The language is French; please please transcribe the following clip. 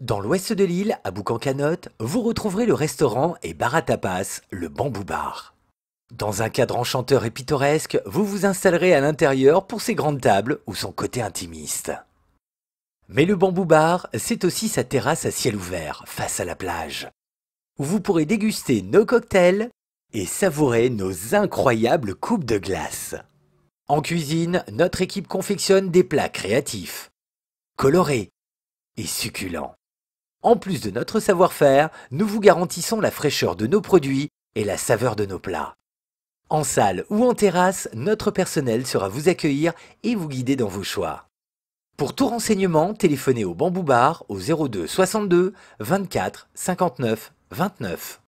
Dans l'ouest de l'île, à boucan vous retrouverez le restaurant et bar à tapas, le Bambou Bar. Dans un cadre enchanteur et pittoresque, vous vous installerez à l'intérieur pour ses grandes tables ou son côté intimiste. Mais le Bambou Bar, c'est aussi sa terrasse à ciel ouvert, face à la plage, où vous pourrez déguster nos cocktails et savourer nos incroyables coupes de glace. En cuisine, notre équipe confectionne des plats créatifs, colorés et succulents. En plus de notre savoir-faire, nous vous garantissons la fraîcheur de nos produits et la saveur de nos plats. En salle ou en terrasse, notre personnel sera vous accueillir et vous guider dans vos choix. Pour tout renseignement, téléphonez au Bambou Bar au 02 62 24 59 29.